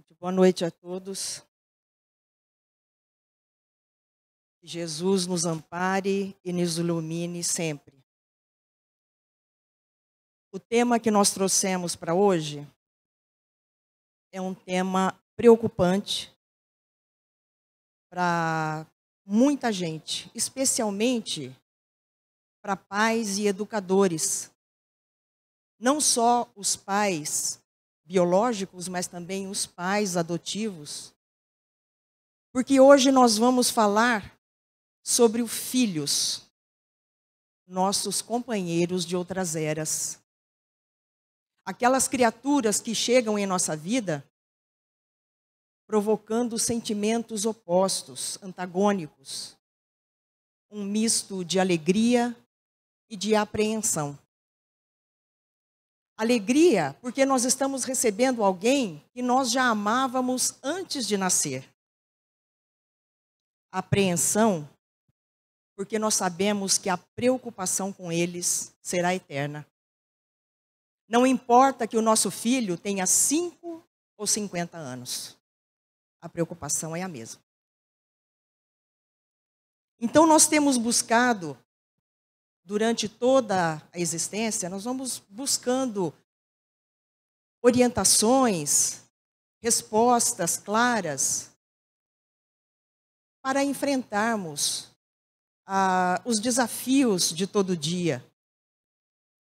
Gente, boa noite a todos. Que Jesus nos ampare e nos ilumine sempre. O tema que nós trouxemos para hoje é um tema preocupante para muita gente, especialmente para pais e educadores. Não só os pais biológicos, mas também os pais adotivos. Porque hoje nós vamos falar sobre os filhos, nossos companheiros de outras eras. Aquelas criaturas que chegam em nossa vida provocando sentimentos opostos, antagônicos, um misto de alegria e de apreensão. Alegria, porque nós estamos recebendo alguém que nós já amávamos antes de nascer. Apreensão, porque nós sabemos que a preocupação com eles será eterna. Não importa que o nosso filho tenha 5 ou 50 anos, a preocupação é a mesma. Então, nós temos buscado durante toda a existência, nós vamos buscando orientações, respostas claras para enfrentarmos ah, os desafios de todo dia.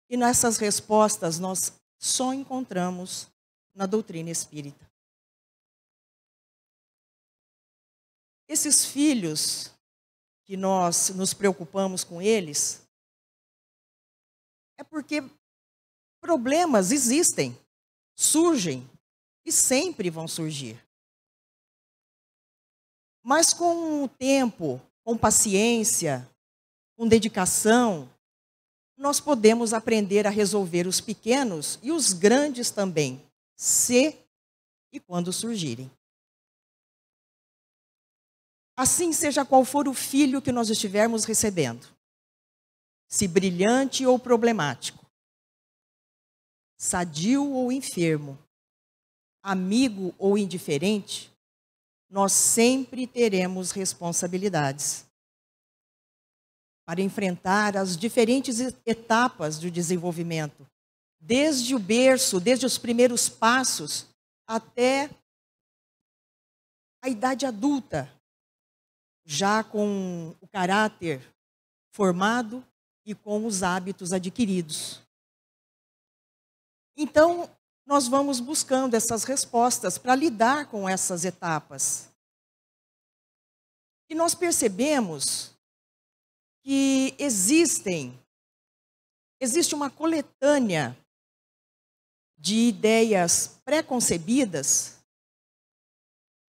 E nessas respostas nós só encontramos na doutrina espírita. Esses filhos que nós nos preocupamos com eles, é porque problemas existem, surgem e sempre vão surgir. Mas com o tempo, com paciência, com dedicação, nós podemos aprender a resolver os pequenos e os grandes também, se e quando surgirem. Assim seja qual for o filho que nós estivermos recebendo, se brilhante ou problemático, sadio ou enfermo, amigo ou indiferente, nós sempre teremos responsabilidades para enfrentar as diferentes etapas do desenvolvimento, desde o berço, desde os primeiros passos até a idade adulta, já com o caráter formado, e com os hábitos adquiridos. Então, nós vamos buscando essas respostas para lidar com essas etapas. E nós percebemos que existem existe uma coletânea de ideias pré-concebidas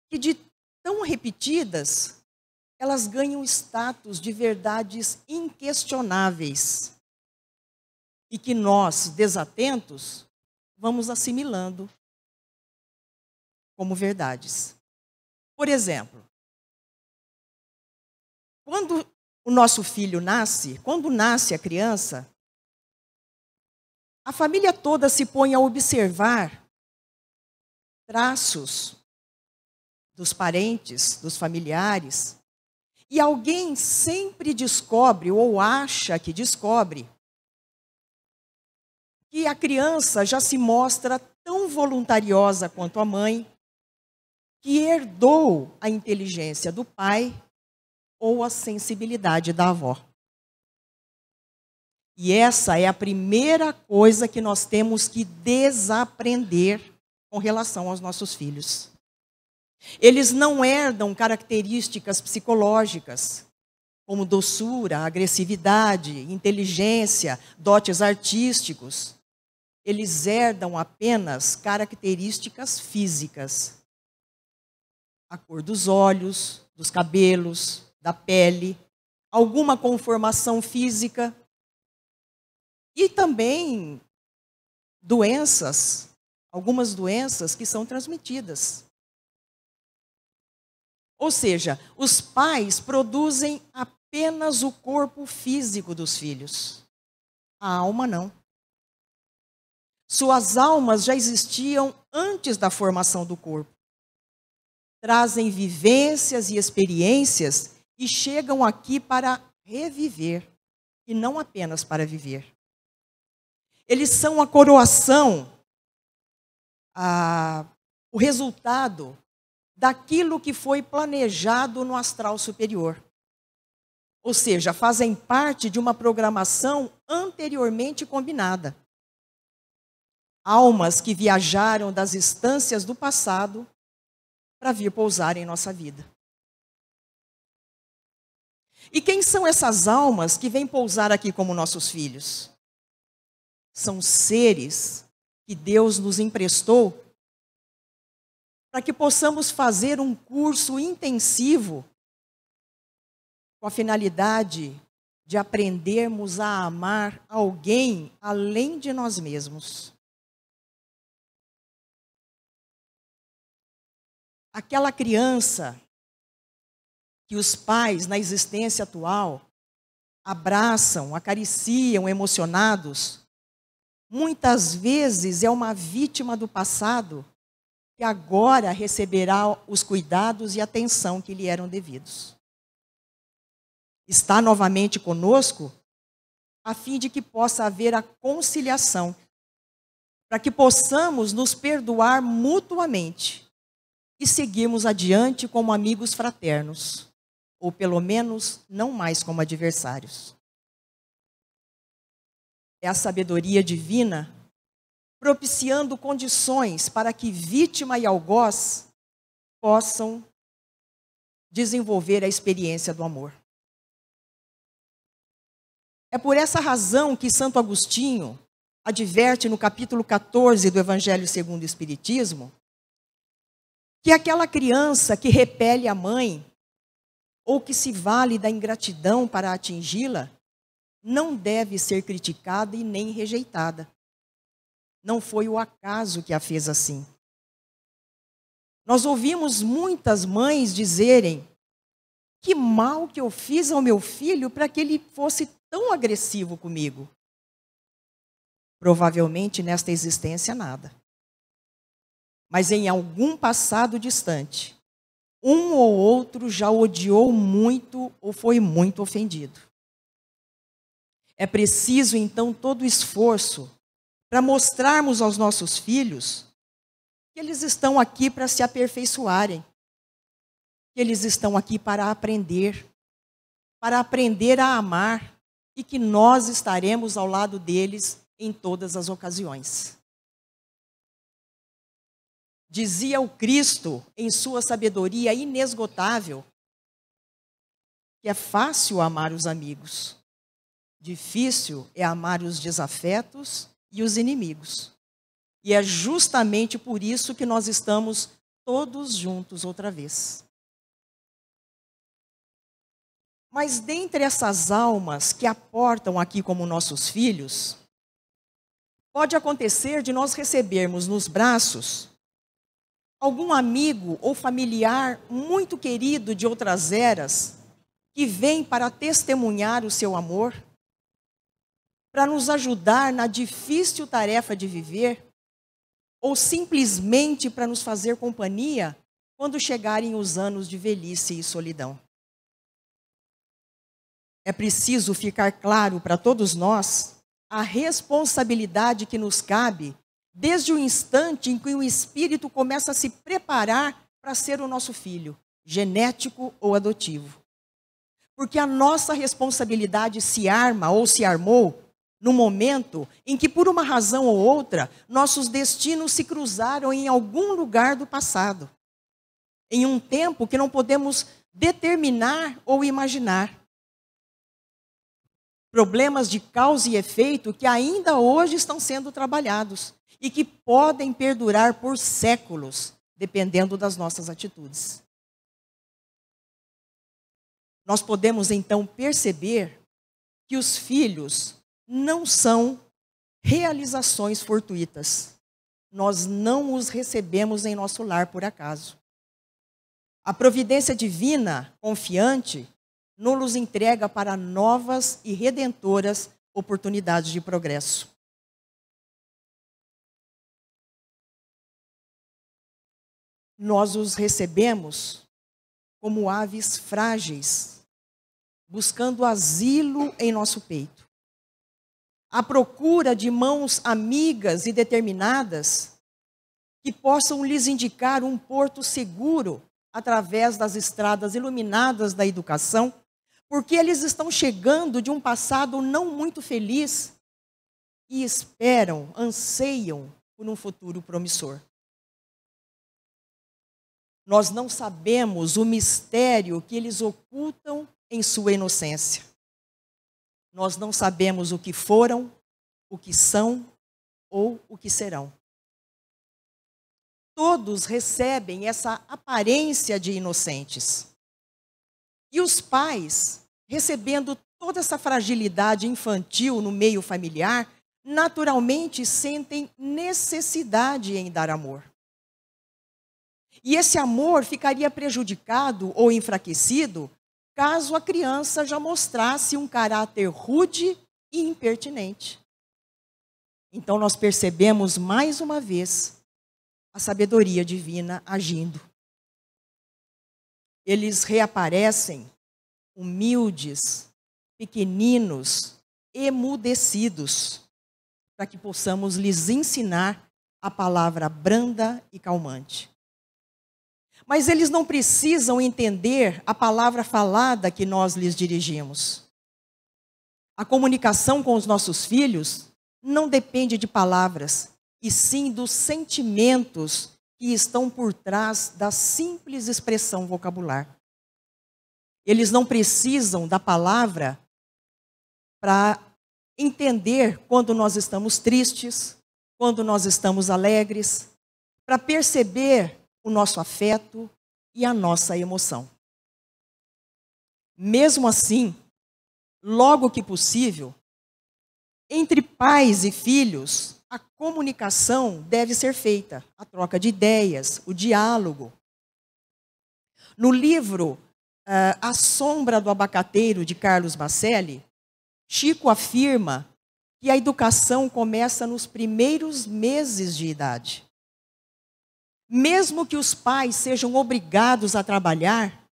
que de tão repetidas elas ganham status de verdades inquestionáveis e que nós, desatentos, vamos assimilando como verdades. Por exemplo, quando o nosso filho nasce, quando nasce a criança, a família toda se põe a observar traços dos parentes, dos familiares, e alguém sempre descobre ou acha que descobre que a criança já se mostra tão voluntariosa quanto a mãe, que herdou a inteligência do pai ou a sensibilidade da avó. E essa é a primeira coisa que nós temos que desaprender com relação aos nossos filhos. Eles não herdam características psicológicas, como doçura, agressividade, inteligência, dotes artísticos. Eles herdam apenas características físicas. A cor dos olhos, dos cabelos, da pele, alguma conformação física e também doenças, algumas doenças que são transmitidas. Ou seja, os pais produzem apenas o corpo físico dos filhos, a alma não. Suas almas já existiam antes da formação do corpo. Trazem vivências e experiências e chegam aqui para reviver e não apenas para viver. Eles são a coroação, a, o resultado daquilo que foi planejado no astral superior. Ou seja, fazem parte de uma programação anteriormente combinada. Almas que viajaram das instâncias do passado para vir pousar em nossa vida. E quem são essas almas que vêm pousar aqui como nossos filhos? São seres que Deus nos emprestou para que possamos fazer um curso intensivo com a finalidade de aprendermos a amar alguém além de nós mesmos. Aquela criança que os pais, na existência atual, abraçam, acariciam emocionados, muitas vezes é uma vítima do passado que agora receberá os cuidados e atenção que lhe eram devidos. Está novamente conosco a fim de que possa haver a conciliação, para que possamos nos perdoar mutuamente e seguirmos adiante como amigos fraternos, ou pelo menos não mais como adversários. É a sabedoria divina propiciando condições para que vítima e algoz possam desenvolver a experiência do amor. É por essa razão que Santo Agostinho adverte no capítulo 14 do Evangelho segundo o Espiritismo que aquela criança que repele a mãe ou que se vale da ingratidão para atingi-la não deve ser criticada e nem rejeitada. Não foi o acaso que a fez assim. Nós ouvimos muitas mães dizerem: que mal que eu fiz ao meu filho para que ele fosse tão agressivo comigo. Provavelmente nesta existência nada. Mas em algum passado distante, um ou outro já odiou muito ou foi muito ofendido. É preciso então todo esforço para mostrarmos aos nossos filhos que eles estão aqui para se aperfeiçoarem, que eles estão aqui para aprender, para aprender a amar e que nós estaremos ao lado deles em todas as ocasiões. Dizia o Cristo, em sua sabedoria inesgotável, que é fácil amar os amigos, difícil é amar os desafetos e os inimigos. E é justamente por isso que nós estamos todos juntos outra vez. Mas dentre essas almas que aportam aqui como nossos filhos, pode acontecer de nós recebermos nos braços algum amigo ou familiar muito querido de outras eras que vem para testemunhar o seu amor para nos ajudar na difícil tarefa de viver, ou simplesmente para nos fazer companhia quando chegarem os anos de velhice e solidão. É preciso ficar claro para todos nós a responsabilidade que nos cabe desde o instante em que o espírito começa a se preparar para ser o nosso filho, genético ou adotivo. Porque a nossa responsabilidade se arma ou se armou no momento em que, por uma razão ou outra, nossos destinos se cruzaram em algum lugar do passado, em um tempo que não podemos determinar ou imaginar. Problemas de causa e efeito que ainda hoje estão sendo trabalhados e que podem perdurar por séculos, dependendo das nossas atitudes. Nós podemos então perceber que os filhos não são realizações fortuitas. Nós não os recebemos em nosso lar por acaso. A providência divina, confiante, nos entrega para novas e redentoras oportunidades de progresso. Nós os recebemos como aves frágeis, buscando asilo em nosso peito à procura de mãos amigas e determinadas que possam lhes indicar um porto seguro através das estradas iluminadas da educação, porque eles estão chegando de um passado não muito feliz e esperam, anseiam por um futuro promissor. Nós não sabemos o mistério que eles ocultam em sua inocência. Nós não sabemos o que foram, o que são ou o que serão. Todos recebem essa aparência de inocentes. E os pais, recebendo toda essa fragilidade infantil no meio familiar, naturalmente sentem necessidade em dar amor. E esse amor ficaria prejudicado ou enfraquecido caso a criança já mostrasse um caráter rude e impertinente. Então nós percebemos mais uma vez a sabedoria divina agindo. Eles reaparecem humildes, pequeninos, emudecidos, para que possamos lhes ensinar a palavra branda e calmante. Mas eles não precisam entender a palavra falada que nós lhes dirigimos. A comunicação com os nossos filhos não depende de palavras, e sim dos sentimentos que estão por trás da simples expressão vocabular. Eles não precisam da palavra para entender quando nós estamos tristes, quando nós estamos alegres, para perceber o nosso afeto e a nossa emoção. Mesmo assim, logo que possível, entre pais e filhos, a comunicação deve ser feita, a troca de ideias, o diálogo. No livro uh, A Sombra do Abacateiro, de Carlos Macelli, Chico afirma que a educação começa nos primeiros meses de idade. Mesmo que os pais sejam obrigados a trabalhar,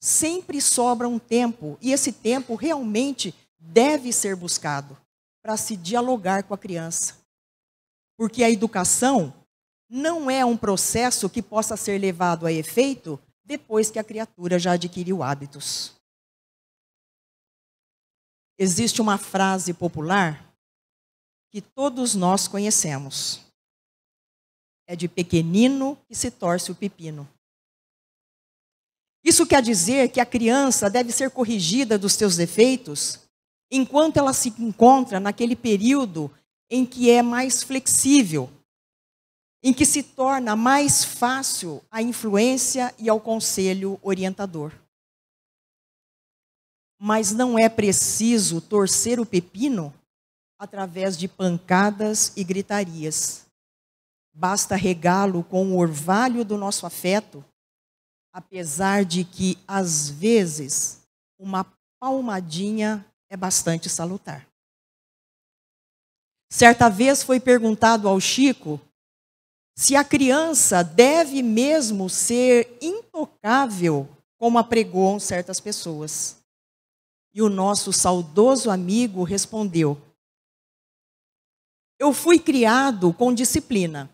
sempre sobra um tempo, e esse tempo realmente deve ser buscado para se dialogar com a criança. Porque a educação não é um processo que possa ser levado a efeito depois que a criatura já adquiriu hábitos. Existe uma frase popular que todos nós conhecemos é de pequenino que se torce o pepino. Isso quer dizer que a criança deve ser corrigida dos seus defeitos enquanto ela se encontra naquele período em que é mais flexível, em que se torna mais fácil a influência e ao conselho orientador. Mas não é preciso torcer o pepino através de pancadas e gritarias. Basta regá-lo com o orvalho do nosso afeto, apesar de que, às vezes, uma palmadinha é bastante salutar. Certa vez foi perguntado ao Chico se a criança deve mesmo ser intocável, como apregoam certas pessoas. E o nosso saudoso amigo respondeu: Eu fui criado com disciplina.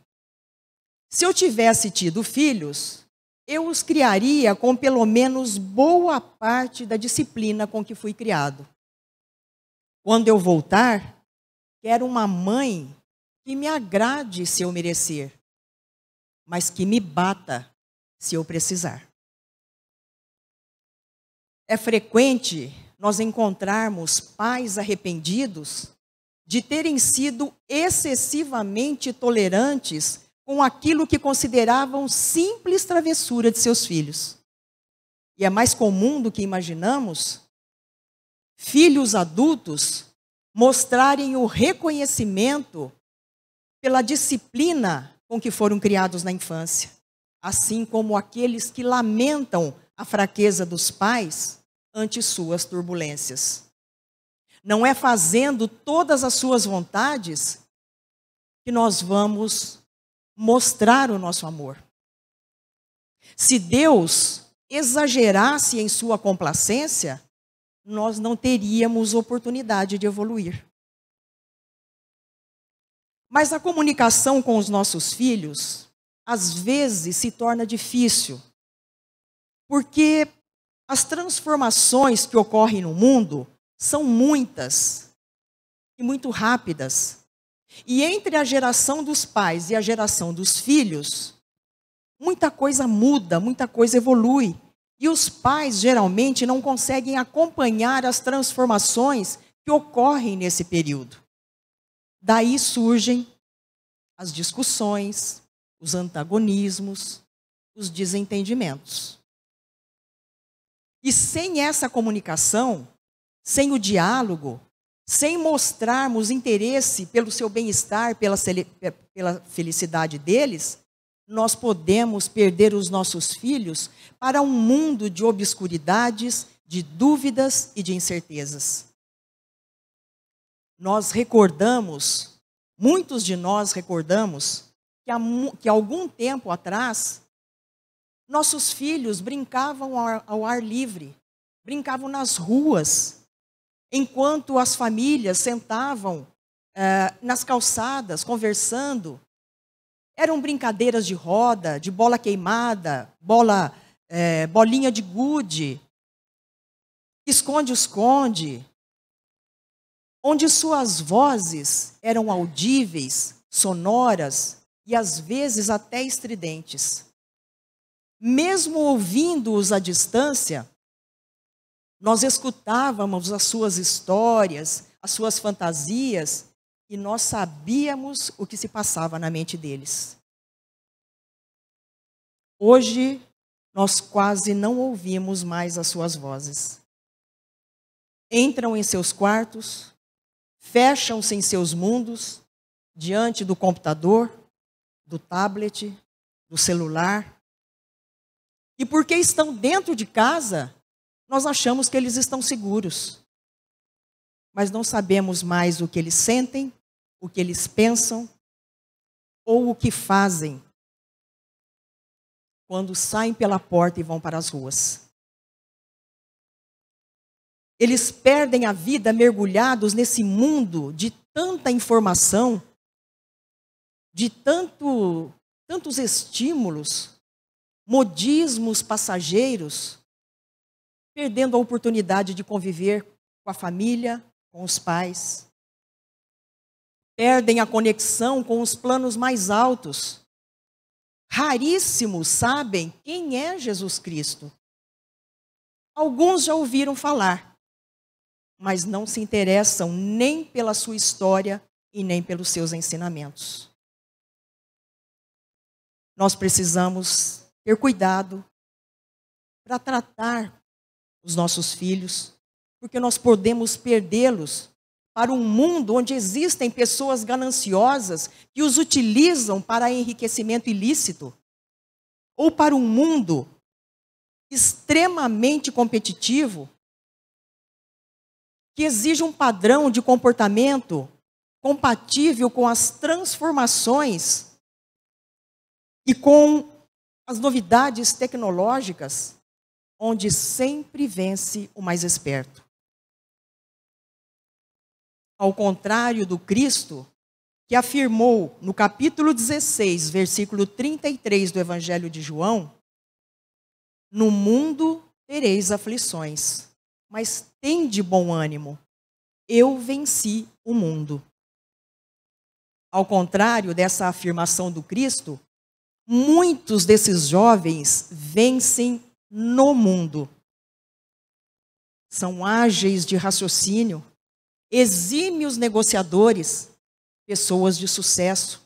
Se eu tivesse tido filhos, eu os criaria com pelo menos boa parte da disciplina com que fui criado. Quando eu voltar, quero uma mãe que me agrade se eu merecer, mas que me bata se eu precisar. É frequente nós encontrarmos pais arrependidos de terem sido excessivamente tolerantes com aquilo que consideravam simples travessura de seus filhos. E é mais comum do que imaginamos filhos adultos mostrarem o reconhecimento pela disciplina com que foram criados na infância, assim como aqueles que lamentam a fraqueza dos pais ante suas turbulências. Não é fazendo todas as suas vontades que nós vamos mostrar o nosso amor. Se Deus exagerasse em sua complacência, nós não teríamos oportunidade de evoluir. Mas a comunicação com os nossos filhos, às vezes, se torna difícil, porque as transformações que ocorrem no mundo são muitas e muito rápidas. E entre a geração dos pais e a geração dos filhos, muita coisa muda, muita coisa evolui. E os pais geralmente não conseguem acompanhar as transformações que ocorrem nesse período. Daí surgem as discussões, os antagonismos, os desentendimentos. E sem essa comunicação, sem o diálogo, sem mostrarmos interesse pelo seu bem-estar, pela, pela felicidade deles, nós podemos perder os nossos filhos para um mundo de obscuridades, de dúvidas e de incertezas. Nós recordamos, muitos de nós recordamos, que há, que algum tempo atrás, nossos filhos brincavam ao ar, ao ar livre, brincavam nas ruas, enquanto as famílias sentavam eh, nas calçadas conversando. Eram brincadeiras de roda, de bola queimada, bola, eh, bolinha de gude, esconde-esconde, onde suas vozes eram audíveis, sonoras e às vezes até estridentes. Mesmo ouvindo-os à distância, nós escutávamos as suas histórias, as suas fantasias, e nós sabíamos o que se passava na mente deles. Hoje, nós quase não ouvimos mais as suas vozes. Entram em seus quartos, fecham-se em seus mundos, diante do computador, do tablet, do celular. E porque estão dentro de casa, nós achamos que eles estão seguros, mas não sabemos mais o que eles sentem, o que eles pensam ou o que fazem quando saem pela porta e vão para as ruas. Eles perdem a vida mergulhados nesse mundo de tanta informação, de tanto, tantos estímulos, modismos passageiros, perdendo a oportunidade de conviver com a família, com os pais. Perdem a conexão com os planos mais altos. Raríssimos sabem quem é Jesus Cristo. Alguns já ouviram falar, mas não se interessam nem pela sua história e nem pelos seus ensinamentos. Nós precisamos ter cuidado para tratar os nossos filhos, porque nós podemos perdê-los para um mundo onde existem pessoas gananciosas que os utilizam para enriquecimento ilícito, ou para um mundo extremamente competitivo que exige um padrão de comportamento compatível com as transformações e com as novidades tecnológicas onde sempre vence o mais esperto. Ao contrário do Cristo, que afirmou no capítulo 16, versículo 33 do Evangelho de João: No mundo tereis aflições, mas tende bom ânimo. Eu venci o mundo. Ao contrário dessa afirmação do Cristo, muitos desses jovens vencem no mundo. São ágeis de raciocínio, exímios negociadores, pessoas de sucesso,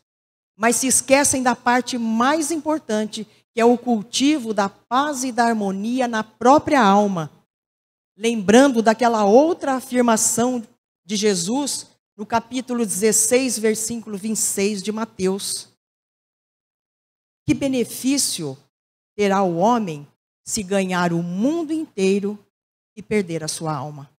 mas se esquecem da parte mais importante, que é o cultivo da paz e da harmonia na própria alma. Lembrando daquela outra afirmação de Jesus no capítulo 16, versículo 26 de Mateus. Que benefício terá o homem se ganhar o mundo inteiro e perder a sua alma.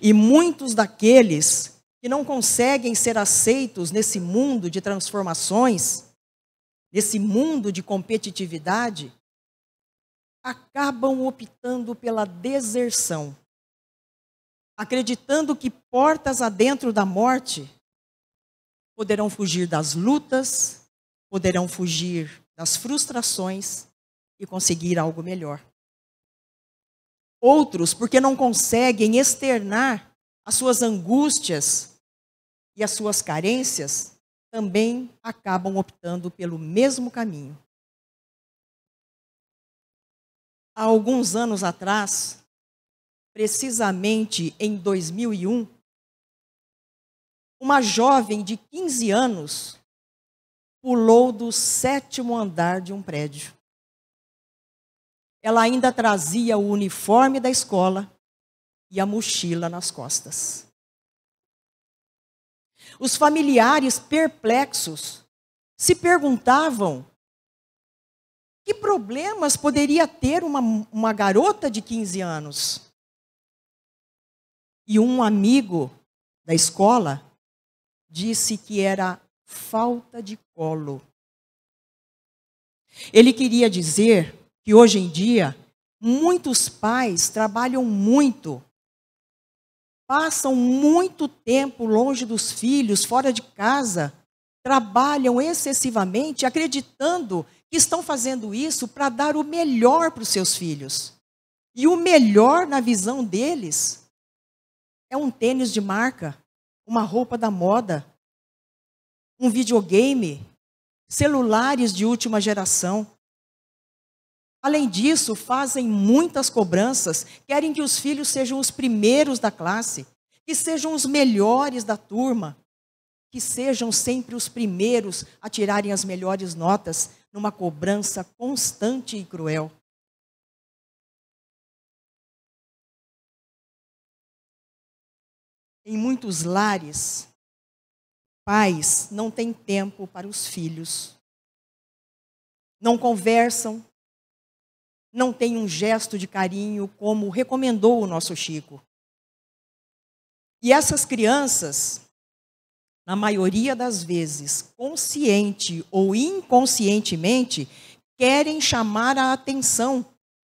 E muitos daqueles que não conseguem ser aceitos nesse mundo de transformações, nesse mundo de competitividade, acabam optando pela deserção, acreditando que portas adentro da morte poderão fugir das lutas, poderão fugir das frustrações e conseguir algo melhor. Outros, porque não conseguem externar as suas angústias e as suas carências, também acabam optando pelo mesmo caminho. Há alguns anos atrás, precisamente em 2001, uma jovem de 15 anos pulou do sétimo andar de um prédio ela ainda trazia o uniforme da escola e a mochila nas costas. Os familiares perplexos se perguntavam que problemas poderia ter uma, uma garota de 15 anos. E um amigo da escola disse que era falta de colo. Ele queria dizer que hoje em dia muitos pais trabalham muito, passam muito tempo longe dos filhos, fora de casa, trabalham excessivamente acreditando que estão fazendo isso para dar o melhor para os seus filhos. E o melhor na visão deles é um tênis de marca, uma roupa da moda, um videogame, celulares de última geração. Além disso, fazem muitas cobranças, querem que os filhos sejam os primeiros da classe, que sejam os melhores da turma, que sejam sempre os primeiros a tirarem as melhores notas, numa cobrança constante e cruel. Em muitos lares, pais não têm tempo para os filhos. Não conversam, não tem um gesto de carinho como recomendou o nosso Chico. E essas crianças, na maioria das vezes, consciente ou inconscientemente, querem chamar a atenção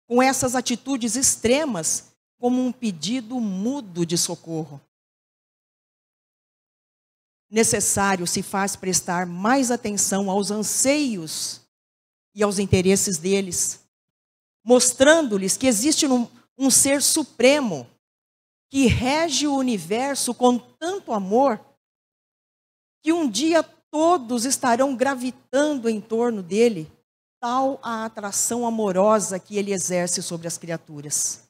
com essas atitudes extremas como um pedido mudo de socorro. Necessário se faz prestar mais atenção aos anseios e aos interesses deles, mostrando-lhes que existe um, um ser supremo que rege o universo com tanto amor que um dia todos estarão gravitando em torno dele, tal a atração amorosa que ele exerce sobre as criaturas.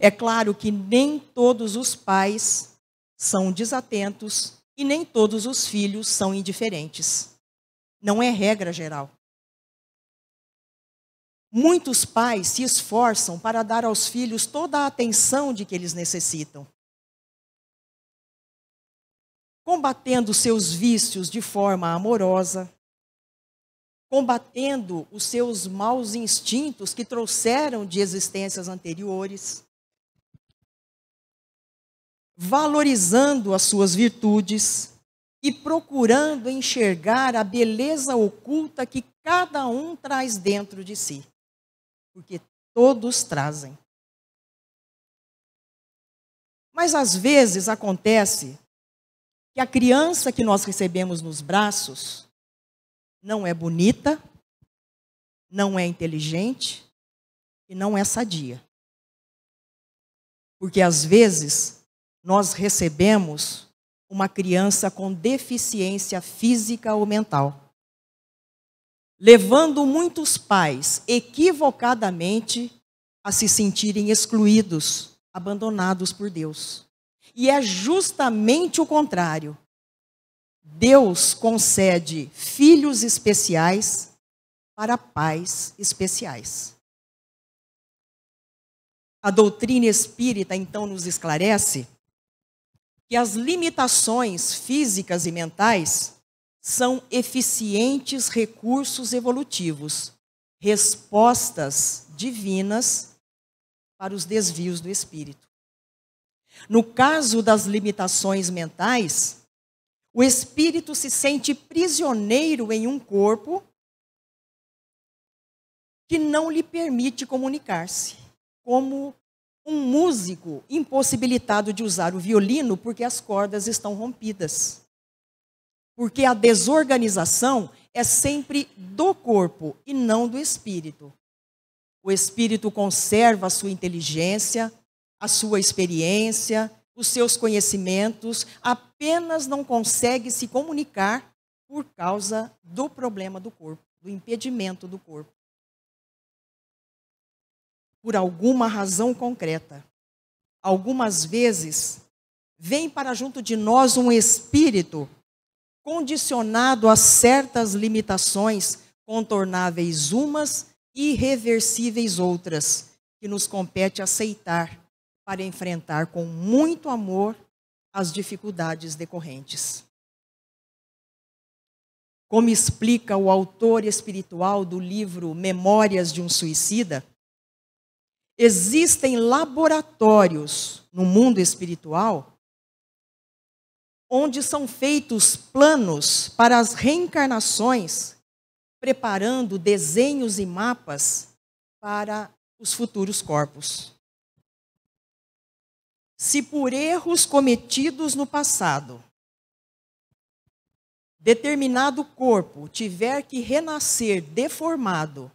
É claro que nem todos os pais são desatentos e nem todos os filhos são indiferentes. Não é regra geral. Muitos pais se esforçam para dar aos filhos toda a atenção de que eles necessitam. Combatendo seus vícios de forma amorosa, combatendo os seus maus instintos que trouxeram de existências anteriores, valorizando as suas virtudes e procurando enxergar a beleza oculta que cada um traz dentro de si porque todos trazem. Mas às vezes acontece que a criança que nós recebemos nos braços não é bonita, não é inteligente e não é sadia. Porque às vezes nós recebemos uma criança com deficiência física ou mental levando muitos pais equivocadamente a se sentirem excluídos, abandonados por Deus. E é justamente o contrário. Deus concede filhos especiais para pais especiais. A doutrina espírita então nos esclarece que as limitações físicas e mentais são eficientes recursos evolutivos, respostas divinas para os desvios do espírito. No caso das limitações mentais, o espírito se sente prisioneiro em um corpo que não lhe permite comunicar-se, como um músico impossibilitado de usar o violino porque as cordas estão rompidas. Porque a desorganização é sempre do corpo e não do espírito. O espírito conserva a sua inteligência, a sua experiência, os seus conhecimentos, apenas não consegue se comunicar por causa do problema do corpo, do impedimento do corpo. Por alguma razão concreta. Algumas vezes vem para junto de nós um espírito condicionado a certas limitações contornáveis umas e irreversíveis outras, que nos compete aceitar para enfrentar com muito amor as dificuldades decorrentes. Como explica o autor espiritual do livro Memórias de um Suicida, existem laboratórios no mundo espiritual onde são feitos planos para as reencarnações, preparando desenhos e mapas para os futuros corpos. Se por erros cometidos no passado, determinado corpo tiver que renascer deformado,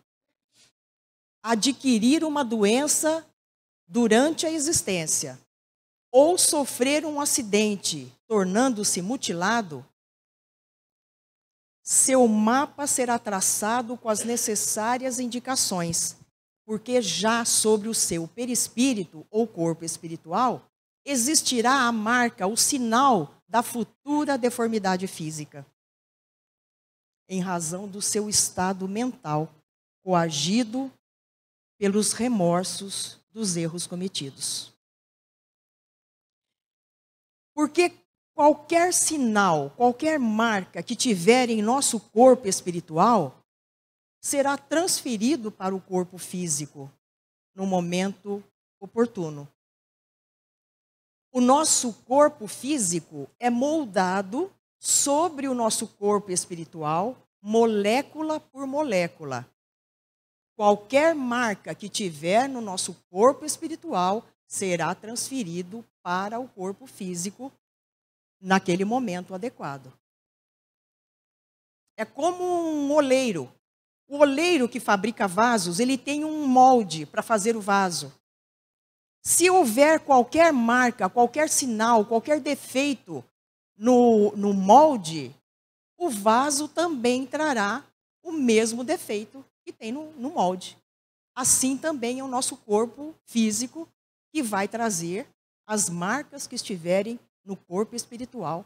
adquirir uma doença durante a existência, ou sofrer um acidente tornando-se mutilado, seu mapa será traçado com as necessárias indicações, porque já sobre o seu perispírito ou corpo espiritual existirá a marca, o sinal da futura deformidade física, em razão do seu estado mental coagido pelos remorsos dos erros cometidos. Porque qualquer sinal, qualquer marca que tiver em nosso corpo espiritual será transferido para o corpo físico no momento oportuno. O nosso corpo físico é moldado sobre o nosso corpo espiritual, molécula por molécula. Qualquer marca que tiver no nosso corpo espiritual será transferido para o corpo físico naquele momento adequado. É como um oleiro. O oleiro que fabrica vasos, ele tem um molde para fazer o vaso. Se houver qualquer marca, qualquer sinal, qualquer defeito no, no molde, o vaso também trará o mesmo defeito que tem no, no molde. Assim também é o nosso corpo físico que vai trazer as marcas que estiverem no corpo espiritual,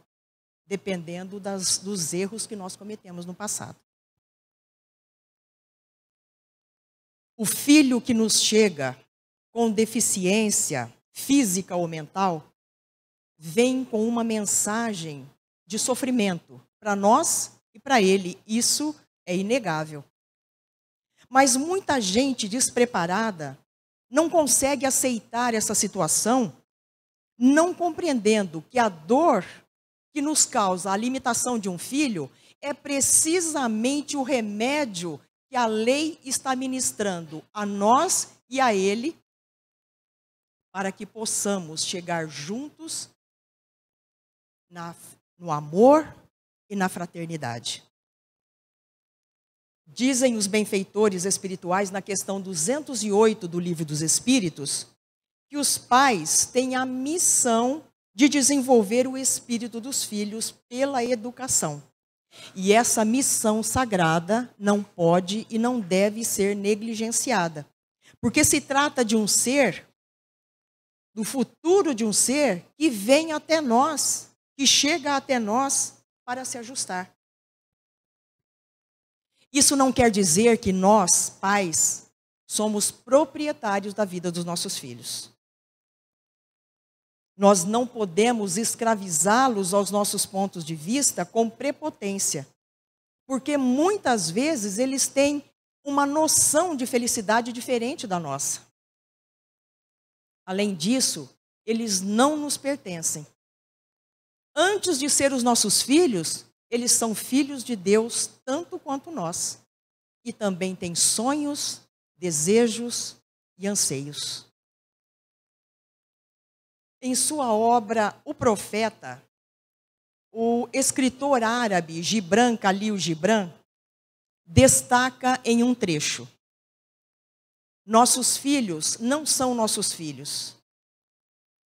dependendo das, dos erros que nós cometemos no passado. O filho que nos chega com deficiência física ou mental vem com uma mensagem de sofrimento para nós e para ele. Isso é inegável. Mas muita gente despreparada não consegue aceitar essa situação não compreendendo que a dor que nos causa a limitação de um filho é precisamente o remédio que a lei está ministrando a nós e a ele, para que possamos chegar juntos na, no amor e na fraternidade. Dizem os benfeitores espirituais na questão 208 do Livro dos Espíritos que os pais têm a missão de desenvolver o espírito dos filhos pela educação. E essa missão sagrada não pode e não deve ser negligenciada. Porque se trata de um ser, do futuro de um ser que vem até nós, que chega até nós para se ajustar. Isso não quer dizer que nós, pais, somos proprietários da vida dos nossos filhos. Nós não podemos escravizá-los aos nossos pontos de vista com prepotência, porque muitas vezes eles têm uma noção de felicidade diferente da nossa. Além disso, eles não nos pertencem. Antes de ser os nossos filhos, eles são filhos de Deus tanto quanto nós, e também têm sonhos, desejos e anseios. Em sua obra O Profeta, o escritor árabe Gibran Khalil Gibran destaca em um trecho: Nossos filhos não são nossos filhos.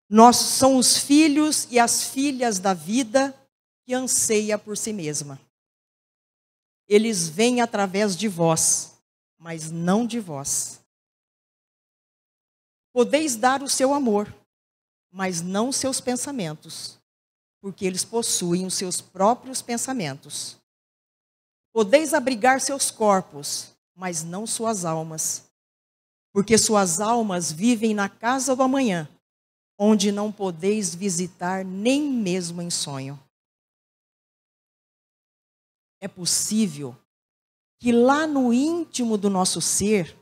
Nós são os filhos e as filhas da vida que anseia por si mesma. Eles vêm através de vós, mas não de vós. Podeis dar o seu amor, mas não seus pensamentos, porque eles possuem os seus próprios pensamentos. Podeis abrigar seus corpos, mas não suas almas, porque suas almas vivem na casa do amanhã, onde não podeis visitar nem mesmo em sonho. É possível que lá no íntimo do nosso ser,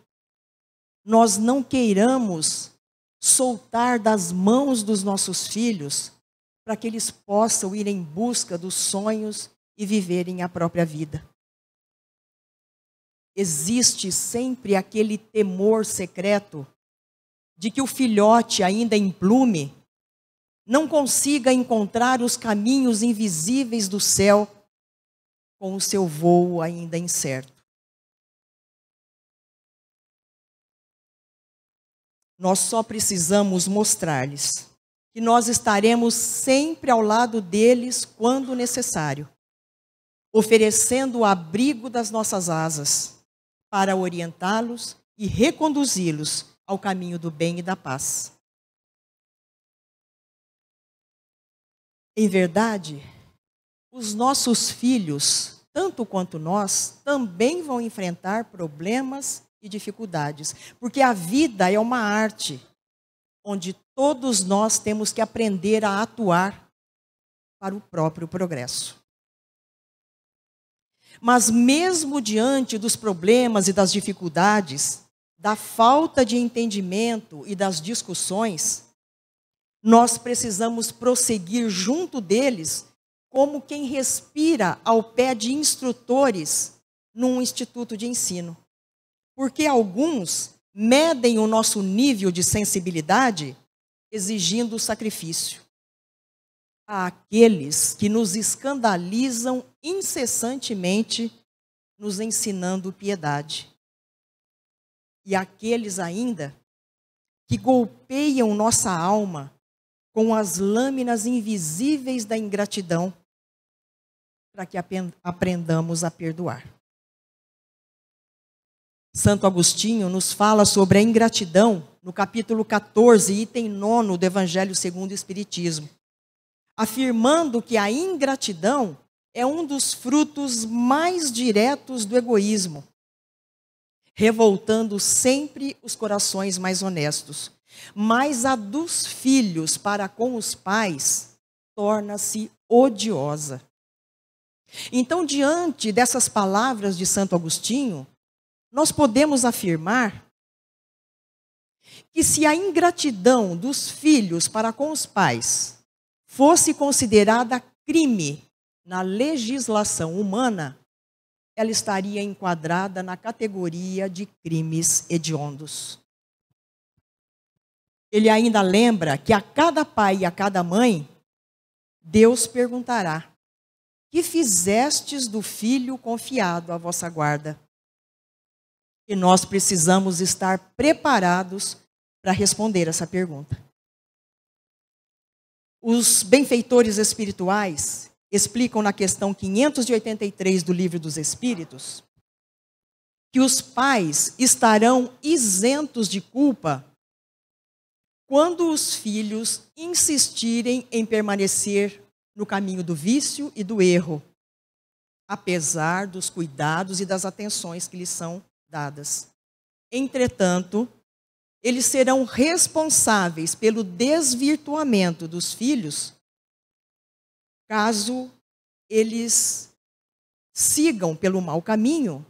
nós não queiramos soltar das mãos dos nossos filhos para que eles possam ir em busca dos sonhos e viverem a própria vida. Existe sempre aquele temor secreto de que o filhote, ainda em plume, não consiga encontrar os caminhos invisíveis do céu com o seu vôo ainda incerto. Nós só precisamos mostrar-lhes que nós estaremos sempre ao lado deles quando necessário, oferecendo o abrigo das nossas asas para orientá-los e reconduzi-los ao caminho do bem e da paz. Em verdade, os nossos filhos, tanto quanto nós, também vão enfrentar problemas e dificuldades. Porque a vida é uma arte onde todos nós temos que aprender a atuar para o próprio progresso. Mas, mesmo diante dos problemas e das dificuldades, da falta de entendimento e das discussões, nós precisamos prosseguir junto deles como quem respira ao pé de instrutores num instituto de ensino porque alguns medem o nosso nível de sensibilidade exigindo sacrifício. Há aqueles que nos escandalizam incessantemente, nos ensinando piedade. E aqueles ainda que golpeiam nossa alma com as lâminas invisíveis da ingratidão, para que aprendamos a perdoar. Santo Agostinho nos fala sobre a ingratidão no capítulo 14, item 9 do Evangelho segundo o Espiritismo, afirmando que a ingratidão é um dos frutos mais diretos do egoísmo, revoltando sempre os corações mais honestos. Mas a dos filhos para com os pais torna-se odiosa. Então, diante dessas palavras de Santo Agostinho, nós podemos afirmar que se a ingratidão dos filhos para com os pais fosse considerada crime na legislação humana, ela estaria enquadrada na categoria de crimes hediondos. Ele ainda lembra que a cada pai e a cada mãe, Deus perguntará: Que fizestes do filho confiado à vossa guarda? E nós precisamos estar preparados para responder essa pergunta. Os benfeitores espirituais explicam na questão 583 do Livro dos Espíritos que os pais estarão isentos de culpa quando os filhos insistirem em permanecer no caminho do vício e do erro, apesar dos cuidados e das atenções que lhes são dadas. Entretanto, eles serão responsáveis pelo desvirtuamento dos filhos caso eles sigam pelo mau caminho,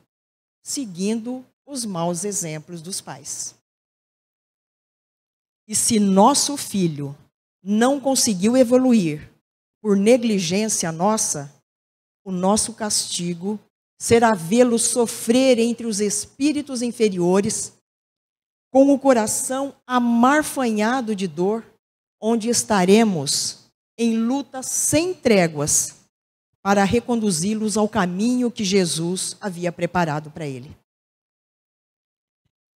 seguindo os maus exemplos dos pais. E se nosso filho não conseguiu evoluir por negligência nossa, o nosso castigo será vê-lo sofrer entre os espíritos inferiores, com o coração amarfanhado de dor, onde estaremos em luta sem tréguas para reconduzi-los ao caminho que Jesus havia preparado para ele.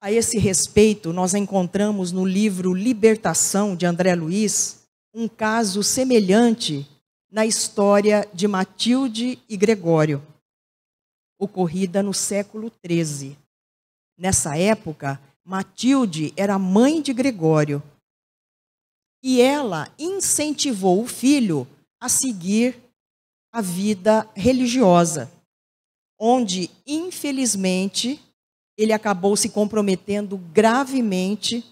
A esse respeito, nós encontramos no livro Libertação de André Luiz um caso semelhante na história de Matilde e Gregório ocorrida no século XIII. Nessa época, Matilde era mãe de Gregório e ela incentivou o filho a seguir a vida religiosa, onde, infelizmente, ele acabou se comprometendo gravemente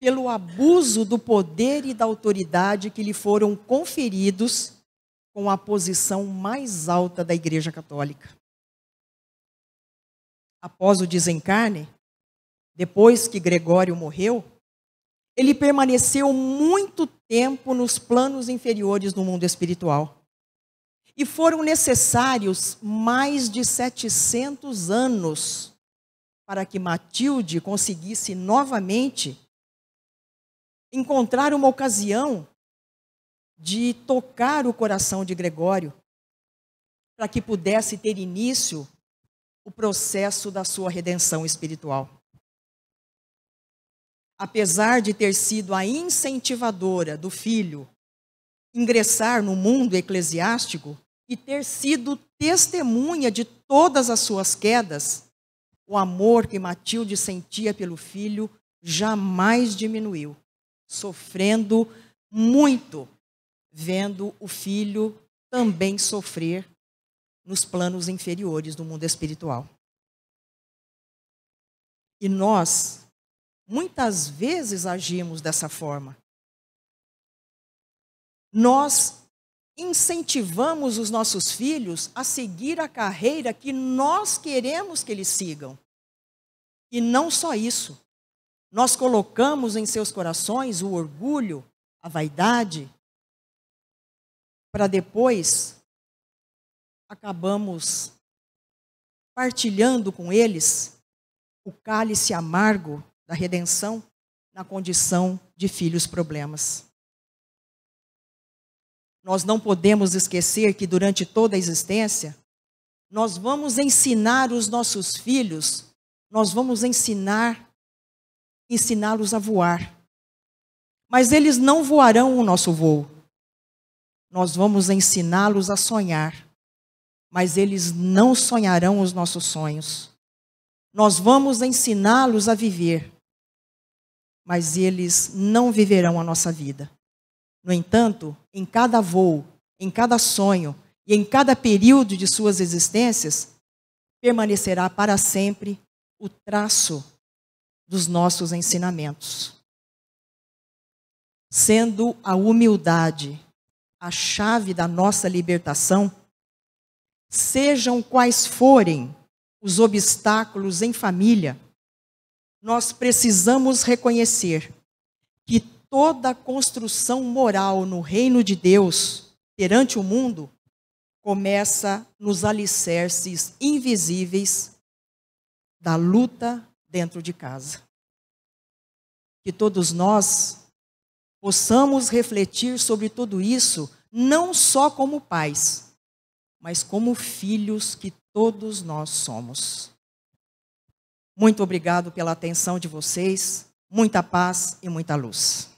pelo abuso do poder e da autoridade que lhe foram conferidos com a posição mais alta da Igreja Católica após o desencarne, depois que Gregório morreu, ele permaneceu muito tempo nos planos inferiores do mundo espiritual. E foram necessários mais de 700 anos para que Matilde conseguisse novamente encontrar uma ocasião de tocar o coração de Gregório, para que pudesse ter início o processo da sua redenção espiritual. Apesar de ter sido a incentivadora do filho ingressar no mundo eclesiástico e ter sido testemunha de todas as suas quedas, o amor que Matilde sentia pelo filho jamais diminuiu, sofrendo muito, vendo o filho também sofrer nos planos inferiores do mundo espiritual. E nós, muitas vezes, agimos dessa forma. Nós incentivamos os nossos filhos a seguir a carreira que nós queremos que eles sigam. E não só isso. Nós colocamos em seus corações o orgulho, a vaidade, para depois acabamos partilhando com eles o cálice amargo da redenção na condição de filhos problemas. Nós não podemos esquecer que durante toda a existência, nós vamos ensinar os nossos filhos, nós vamos ensinar, ensiná-los a voar. Mas eles não voarão o nosso voo. Nós vamos ensiná-los a sonhar mas eles não sonharão os nossos sonhos. Nós vamos ensiná-los a viver, mas eles não viverão a nossa vida. No entanto, em cada voo, em cada sonho e em cada período de suas existências, permanecerá para sempre o traço dos nossos ensinamentos. Sendo a humildade a chave da nossa libertação, Sejam quais forem os obstáculos em família, nós precisamos reconhecer que toda construção moral no reino de Deus perante o mundo começa nos alicerces invisíveis da luta dentro de casa. Que todos nós possamos refletir sobre tudo isso, não só como pais, mas como filhos que todos nós somos. Muito obrigado pela atenção de vocês, muita paz e muita luz.